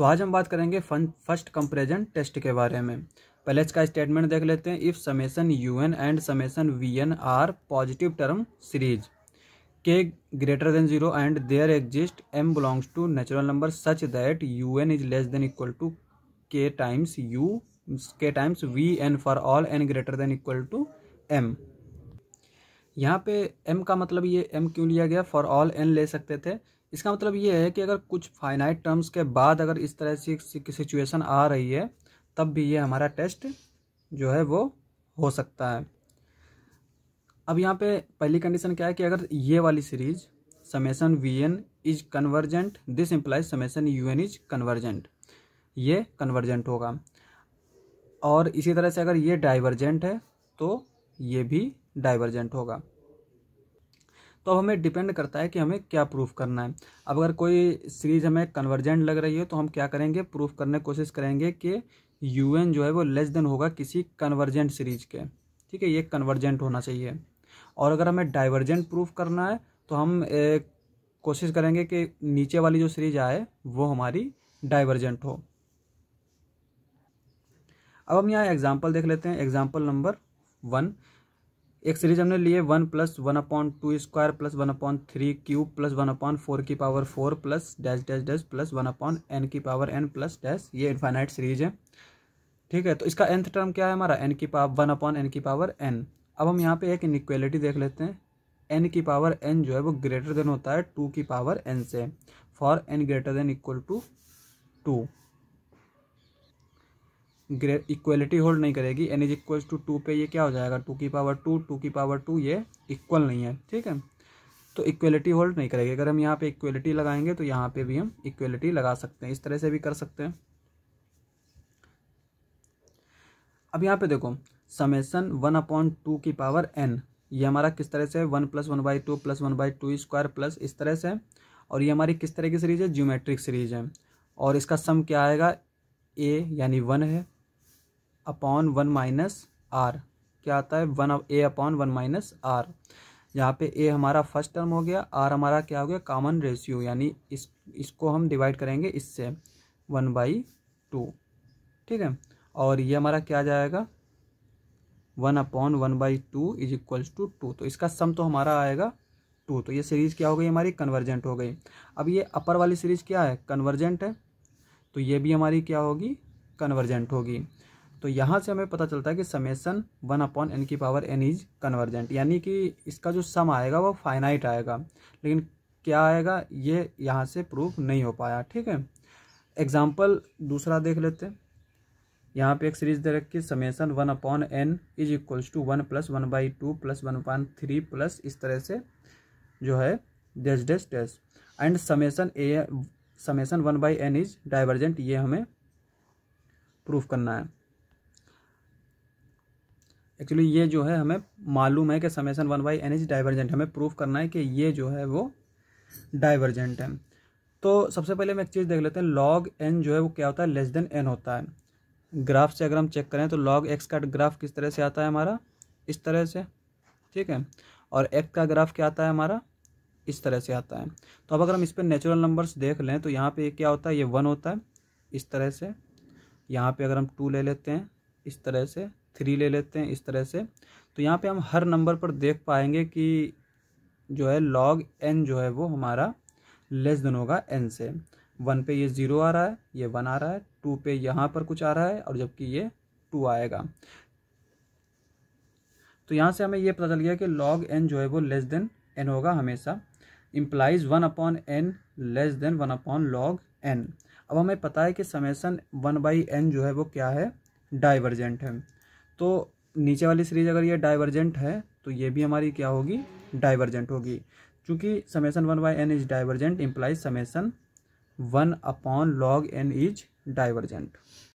तो आज हम बात करेंगे फन फर्स्ट कंपेरिजन टेस्ट के बारे में पहले इसका स्टेटमेंट देख लेते हैं if summation u n and summation v n are positive term series k greater than zero and there exist m belongs to natural number such that u n is less than equal to k times u k times v n for all n greater than equal to m यहाँ पे M का मतलब ये M क्यों लिया गया for all N ले सकते थे इसका मतलब ये है कि अगर कुछ फाइनाइट टर्म्स के बाद अगर इस तरह से सिचुएशन आ रही है तब भी ये हमारा टेस्ट जो है वो हो सकता है अब यहाँ पे पहली कंडीशन क्या है कि अगर ये वाली series summation v n is convergent this implies summation u n is convergent ये कन्वर्जेंट होगा और इसी तरह से अगर ये डाइवर्जेंट है तो ये भी डाइवर्जेंट होगा तो अब हमें डिपेंड करता है कि हमें क्या प्रूफ करना है अब अगर कोई सीरीज हमें कन्वर्जेंट लग रही है तो हम क्या करेंगे प्रूफ करने की कोशिश करेंगे कि यू एन जो है वो लेस देन होगा किसी कन्वर्जेंट सीरीज के ठीक है ये कन्वर्जेंट होना चाहिए और अगर हमें डाइवर्जेंट प्रूफ करना है तो हम कोशिश करेंगे कि नीचे वाली जो सीरीज आए वो हमारी डाइवर्जेंट हो अब हम यहाँ एग्जाम्पल देख लेते हैं एग्जाम्पल नंबर वन एक सीरीज हमने लिए one plus one upon two square plus one upon three cube plus one upon four की power four plus dash dash dash plus one upon n की पावर एन प्लस डैश ये infinite series है ठीक है तो इसका nth term क्या है हमारा एन की पावर वन अपॉन एन की पावर एन अब हम यहाँ पे एक इनक्वेलिटी देख लेते हैं एन की पावर एन जो है वो ग्रेटर देन होता है टू की पावर एन से for n greater than equal to two equality hold नहीं करेगी n is equals to two पे ये क्या हो जाएगा टू की पावर टू टू की पावर टू ये इक्वल नहीं है ठीक है तो इक्वलिटी होल्ड नहीं करेगी अगर हम यहाँ पे इक्वलिटी लगाएंगे तो यहाँ पे भी हम इक्वलिटी लगा सकते हैं इस तरह से भी कर सकते हैं अब यहाँ पे देखो समेसन वन अपॉन टू की पावर एन ये हमारा किस तरह से one plus one by two plus one by two square plus इस तरह से और ये हमारी किस तरह की सीरीज है ज्योमेट्रिक सीरीज है और इसका सम क्या आएगा ए यानी वन है अपॉन वन माइनस आर क्या आता है one a upon one minus r यहाँ पे ए हमारा फर्स्ट टर्म हो गया आर हमारा क्या हो गया कॉमन रेशियो यानी इस इसको हम डिवाइड करेंगे इससे वन बाई टू ठीक है और ये हमारा क्या जाएगा one upon one by two is equals to two तो इसका सम तो हमारा आएगा टू तो ये सीरीज़ क्या हो गई हमारी कन्वर्जेंट हो गई अब ये अपर वाली सीरीज़ क्या है कन्वर्जेंट है तो ये भी हमारी क्या होगी कन्वर्जेंट होगी तो यहाँ से हमें पता चलता है कि समेसन वन अपॉन एन की पावर एन इज कन्वर्जेंट यानी कि इसका जो सम आएगा वो फाइनाइट आएगा लेकिन क्या आएगा ये यहाँ से प्रूफ नहीं हो पाया ठीक है एग्जाम्पल दूसरा देख लेते हैं यहाँ पे एक सीरीज दे रखी summation one upon n is equals to one plus one by two plus one upon three plus इस तरह से जो है dash dash dash and summation a summation one by n is divergent ये हमें प्रूफ करना है एक्चुअली ये जो है हमें मालूम है कि summation one by n is divergent हमें प्रूफ करना है कि ये जो है वो डाइवर्जेंट है तो सबसे पहले हम एक चीज़ देख लेते हैं लॉग एन जो है वो क्या होता है लेस देन एन होता है ग्राफ से अगर हम चेक करें तो लॉग एक्स का ग्राफ किस तरह से आता है हमारा इस तरह से ठीक है और एक्स का ग्राफ क्या आता है हमारा इस तरह से आता है तो अब अगर हम इस पर नेचुरल नंबर्स देख लें तो यहाँ पे क्या होता है ये वन होता है इस तरह से यहाँ पे अगर हम टू ले लेते हैं इस तरह से थ्री ले लेते हैं इस तरह से तो यहाँ पे हम हर नंबर पर देख पाएंगे कि जो है लॉग एन जो है वो हमारा लेस देन होगा एन से वन पे ये ज़ीरो आ रहा है ये वन आ रहा है टू पे यहाँ पर कुछ आ रहा है और जबकि ये टू आएगा तो यहाँ से हमें ये पता चल गया कि लॉग एन जो है वो लेस देन एन होगा हमेशा implies one upon n less than one upon log n अब हमें पता है कि समेसन वन बाई एन जो है वो क्या है डाइवर्जेंट है तो नीचे वाली सीरीज अगर ये डाइवर्जेंट है तो ये भी हमारी क्या होगी डाइवर्जेंट होगी चूँकि summation one by n is divergent implies summation one upon log n is divergent